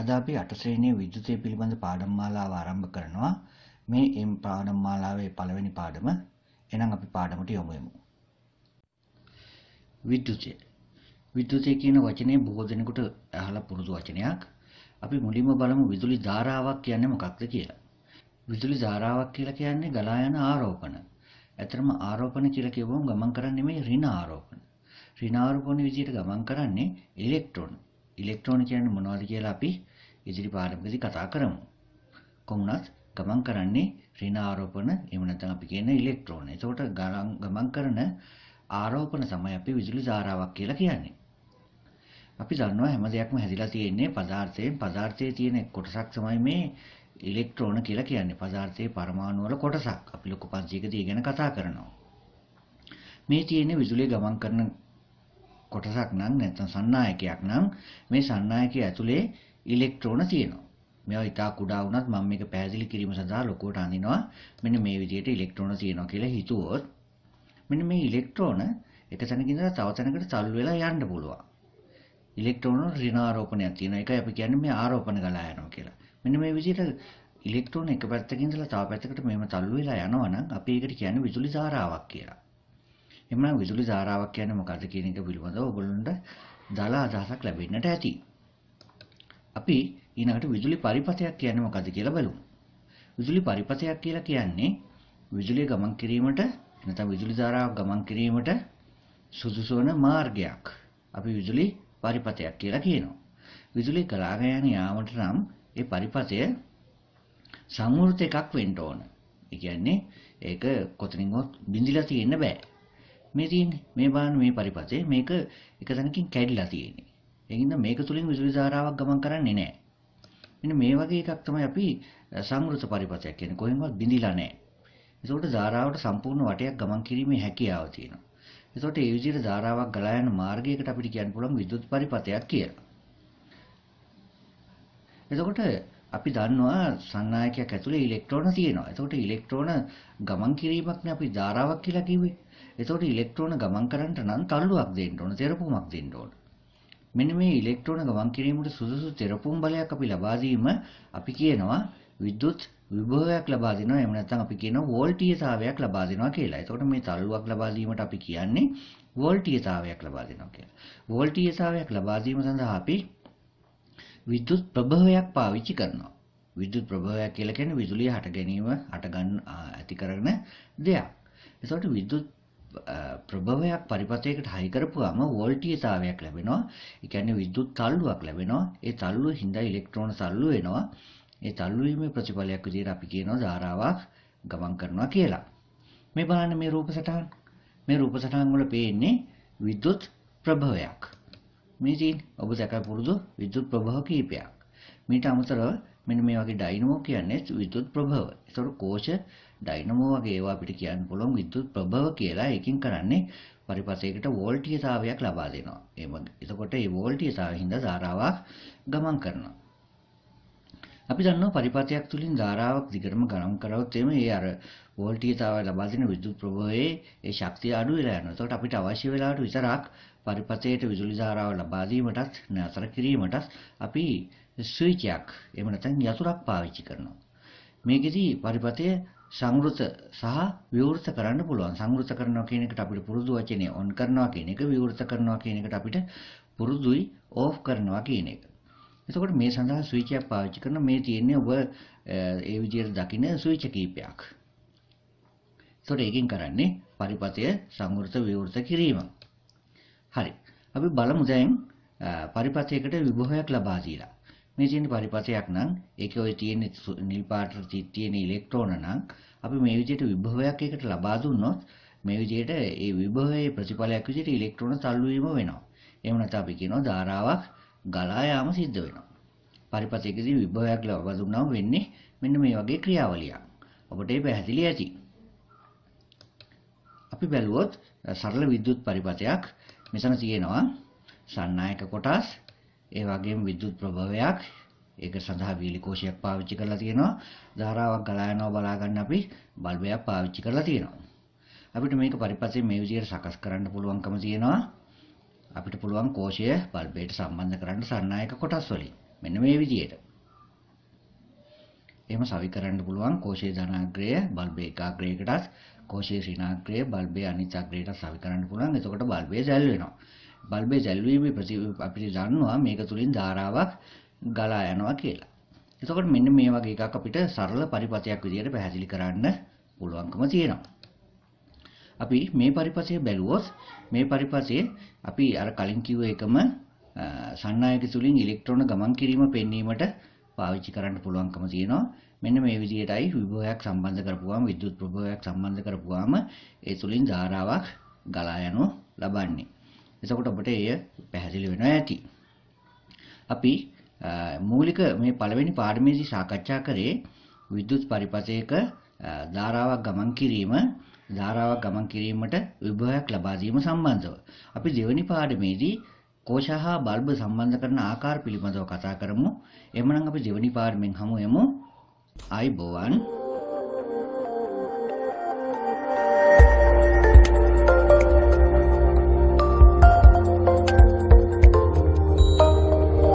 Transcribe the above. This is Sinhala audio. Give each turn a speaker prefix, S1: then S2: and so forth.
S1: අද අපි අට ශ්‍රේණියේ විද්‍යුතය පිළිබඳ පාඩම් මාලාව ආරම්භ කරනවා. මේ එම් පාඩම් මාලාවේ පළවෙනි පාඩම. එහෙනම් අපි පාඩමට යමු යමු. විද්‍යුතය. විද්‍යුතය කියන වචනේ බොහෝ දෙනෙකුට අහලා පුරුදු වචනයක්. අපි මුලින්ම බලමු විදුලි ධාරාවක් කියන්නේ මොකක්ද කියලා. විදුලි ධාරාවක් කියලා කියන්නේ ගලා යන ආරෝපණ. ඇත්තටම ආරෝපණ කියලා කියවම ගමන් කරන්නේ නෙමෙයි ඍණ ආරෝපණ. ඍණ ආරෝපණ විදිහට ගමන් කරන්නේ ඉලෙක්ට්‍රෝන. ඉලෙක්ට්‍රෝන කියන්නේ මොනවද කියලා අපි ඉදිරි පාඩමකදී කතා කරමු. කොහොමුණත් ගමන් කරන්නේ ඍණ ආරෝපණ එහෙම නැත්නම් අපි කියන ඉලෙක්ට්‍රෝන. එතකොට ගමන් කරන ආරෝපණ තමයි අපි විදුලි ධාරාවක් කියලා කියන්නේ. අපි දන්නවා හැම දෙයක්ම හැදිලා තියෙන්නේ පදාර්ථයෙන් පදාර්ථයේ තියෙන කොටසක් තමයි මේ ඉලෙක්ට්‍රෝන කියලා කියන්නේ. පදාර්ථයේ පරමාණු වල කොටසක්. අපි ලොකු පන්තියකදී ගැන කතා කරනවා. මේ තියෙන විදුලිය ගමන් කරන කොටසක් නම් නැත්නම් සන්නායකයක් නම් මේ සන්නායකයේ ඇතුලේ ඉලෙක්ට්‍රෝන තියෙනවා. මේවා ඉතා කුඩා වුණත් මම මේක පැහැදිලි කිරීම සඳහා ලොකුවට අඳිනවා. මෙන්න මේ විදිහට ඉලෙක්ට්‍රෝන තියෙනවා කියලා හිතුවොත් මෙන්න මේ ඉලෙක්ට්‍රෝන එක තැනකින් ඉඳලා තව තැනකට තල්ලු වෙලා යන්න පුළුවන්. ඉලෙක්ට්‍රෝන ඍණාරෝපණයක් තියෙනවා. ඒකයි අපි කියන්නේ මේ ආරෝපණ ගලා යනවා කියලා. මෙන්න මේ විදිහට ඉලෙක්ට්‍රෝන එක පැත්තකින් ඉඳලා තව පැත්තකට මෙහෙම තල්ලු වෙලා යනවා නම් අපි ඒකට කියන්නේ විදුලි ධාරාවක් කියලා. එමනම් විදුලි ධාරාවක් කියන්නේ මොකද්ද කියන එක පිළිබඳව ඔයගොල්ලන්ට දල අදහසක් ලැබෙන්නට ඇති. අපි ඊළඟට විදුලි පරිපථයක් කියන්නේ මොකද්ද කියලා බලමු. විදුලි පරිපථයක් කියලා කියන්නේ විදුලිය ගමන් කිරීමට නැත්නම් විදුලි ධාරාවක් ගමන් කිරීමට සුදුසු වන මාර්ගයක්. අපි විදුලි පරිපථයක් කියලා කියනවා. විදුලි ගලාගෙන යන යාමට නම් ඒ පරිපථය සමෘත එකක් වෙන්න ඕන. ඒ කියන්නේ ඒක කොතනින්වත් බිඳිලා තියෙන්න බෑ. මේ තියෙන්නේ මේ බලන්න මේ පරිපථය මේක එක තැනකින් කැඩිලා තියෙන්නේ ඒකින්ද මේක තුලින් විදුලි ධාරාවක් ගමන් කරන්නේ නැහැ මෙන්න මේ වගේ එකක් තමයි අපි සංවෘත පරිපථයක් කියන්නේ කොහෙන්වත් බිඳිලා නැහැ ඒකට ධාරාවට සම්පූර්ණ වටයක් ගමන් කිරීමේ හැකියාව තියෙනවා එතකොට ඒ විදිහට ධාරාවක් ගලා යන මාර්ගයකට අපිට කියන්න පුළුවන් විදුලි පරිපථයක් කියලා. එතකොට අපි දන්නවා සන්නායකයක් ඇතුලේ ඉලෙක්ට්‍රෝන තියෙනවා. එතකොට ඉලෙක්ට්‍රෝන ගමන් කිරීමක්නේ අපි ධාරාවක් කියලා කිව්වේ. එතකොට ඉලෙක්ට්‍රෝන ගමන් කරන්නට නම් තල්ලුවක් දෙන්න ඕන, තෙරපුමක් දෙන්න ඕන. මෙන්න මේ ඉලෙක්ට්‍රෝන ගමන් කිරීමට සුදුසු තෙරපුම් බලයක් අපි ලබා දීම අපි කියනවා විද්‍යුත් විභවයක් ලබා දෙනවා. එහෙම නැත්නම් අපි කියනවා වෝල්ටීයතාවයක් ලබා දෙනවා කියලා. එතකොට මේ තල්ලුවක් ලබා දීමට අපි කියන්නේ වෝල්ටීයතාවයක් ලබා දෙනවා කියලා. වෝල්ටීයතාවයක් ලබා දීම සඳහා අපි විදුලි ප්‍රබවයක් පාවිච්චි කරනවා. විදුලි ප්‍රබවයක් කියලා කියන්නේ විදුලිය හට ගැනීම හට ගන්න ඇති කරන දෙයක්. ඒසොට විදුලි ප්‍රභවයක් පරිපථයකට හයි කරපුවාම වෝල්ටීයතාවයක් ලැබෙනවා. ඒ කියන්නේ විදුලි තල්ලුවක් ලැබෙනවා. ඒ තල්ලුව හින්දා ඉලෙක්ට්‍රෝන තල්ලුව වෙනවා. ඒ තල්ලුවීමේ ප්‍රතිඵලයක් විදිහට අපි කියනවා ධාරාවක් ගමන් කරනවා කියලා. මේ බලන්න මේ රූප සටහන්. මේ රූප සටහන් වල පේන්නේ විදුලි ප්‍රභවයක්. මේතින් ඔබ දැකයි පුරුදු විදුත් ප්‍රභව කීපයක්. මීට අමතරව මෙන්න මේ වගේ ඩයිනමෝ කියන්නේ විදුත් ප්‍රභව. ඒතකොට කෝෂ ඩයිනමෝ වගේ ඒවා අපිට කියන්න පුළුවන් විදුත් ප්‍රභව කියලා. ඒකෙන් කරන්නේ පරිපථයකට වෝල්ටීයතාවයක් ලබා දෙනවා. ඒ එතකොට මේ වෝල්ටීයතාවය හින්දා ධාරාවක් ගමන් කරනවා. අපි දන්නවා පරිපථයක් තුලින් ධාරාවක් දිගටම ගමන් කරවොත් එimhe ඒ අර වෝල්ටීයතාවය ලබා දෙන විදුත් ප්‍රභවයේ ඒ ශක්තිය අඩු වෙලා යනවා. එතකොට අපිට අවශ්‍ය වෙලාවට විතරක් පරිපථයට විදුලි ධාරාව ලබා දීමටත් නතර කිරීමටත් අපි ස්විචයක් එහෙම නැත්නම් යතුරක් පාවිච්චි කරනවා. මේකෙදී පරිපථය සංවෘත සහ විවෘත කරන්න පුළුවන්. සංවෘත කරනවා කියන එකට අපිට පුරුදු වචනේ on කරනවා කියන එක විවෘත කරනවා කියන එකට අපිට පුරුදුයි off කරනවා කියන එක. එතකොට මේ සඳහා ස්විච් එකක් පාවිච්චි කරන මේ තියෙන්නේ ඔබ ඒ විදිහට දකින්න ස්විච් කීපයක්. එතකොට ඒකෙන් කරන්නේ පරිපථය සංවෘත විවෘත කිරීම. හරි. අපි බලමු දැන් පරිපථයකට විභවයක් ලබා දීලා. මේ තියෙන පරිපථයක් නම් ඒකේ ওই තියෙන නිල් පාට තියෙන ඉලෙක්ට්‍රෝන නම් අපි මේ විදිහට විභවයක් එකට ලබා දුන්නොත් මේ විදිහට ඒ විභවයේ ප්‍රතිඵලයක් විදිහට ඉලෙක්ට්‍රෝන තල්ලු වීම වෙනවා. එහෙම නැත්නම් අපි කියනවා ධාරාවක් ගලා යාම සිද්ධ වෙනවා. පරිපථයකදී විභවයක් ලබා දුන්නාම වෙන්නේ මෙන්න මේ වගේ ක්‍රියාවලියක්. ඔබට ඒ පැහැදිලි ඇති. අපි බැලුවොත් සරල විද්‍යුත් පරිපථයක් මෙතන තියෙනවා සන්නායක කොටස් ඒ වගේම විද්‍යුත් ප්‍රභවයක් ඒක සඳහා වීලි කෝෂයක් පාවිච්චි කරලා තියෙනවා ධාරාවක් ගලා යනවා බලා ගන්න අපි බල්බයක් පාවිච්චි කරලා තියෙනවා අපිට මේක පරිපතේ මේ විදිහට සකස් කරන්න පුළුවන්කම තියෙනවා අපිට පුළුවන් කෝෂය බල්බයට සම්බන්ධ කරන්න සන්නායක කොටස් වලින් මෙන්න මේ විදිහට එහෙම සවි කරන්න පුළුවන් කෝෂයේ ධනාග්‍රය බල්බ ඒකාග්‍රයකටත් කෝෂයේ ඍණාග්‍රය බල්බේ අනිත් අග්‍රයට සවි කරන්න පුළුවන්. එතකොට බල්බේ සැල් වෙනවා. බල්බේ සැල්වීමේ ප්‍රති අපිට දන්නවා මේක තුලින් ධාරාවක් ගලා යනවා කියලා. එතකොට මෙන්න මේ වගේ එකක් අපිට සරල පරිපථයක් විදිහට පැහැදිලි කරන්න පුළුවන්කම තියෙනවා. අපි මේ පරිපසය බැලුවොත් මේ පරිපසය අපි අර කලින් කිව්ව එකම සන්නායක තුලින් ඉලෙක්ට්‍රෝන ගමන් කිරීම පෙන්වීමට පාවිච්චි කරන්න පුළුවන්කම තියෙනවා. මෙන්න මේ විදිහටයි විභවයක් සම්බන්ධ කරපුවාම විද්‍යුත් ප්‍රභවයක් සම්බන්ධ කරපුවාම ඒ තුලින් ධාරාවක් ගලා යනු ලබන්නේ. එතකොට අපිට එය පැහැදිලි වෙනවා ඇති. අපි මූලික මේ පළවෙනි පාඩමේදී සාකච්ඡා කරේ විද්‍යුත් පරිපථයක ධාරාවක් ගමන් කිරීම ධාරාවක් ගමන් කිරීමට විභවයක් ලබා දීම සම්බන්ධව. අපි දෙවෙනි පාඩමේදී කෝෂ හා බල්බ සම්බන්ධ කරන ආකාර පිළිබඳව කතා කරමු. එමනම් අපි දෙවනි පාඩමෙන් හමු යමු. ආයිබෝවන්.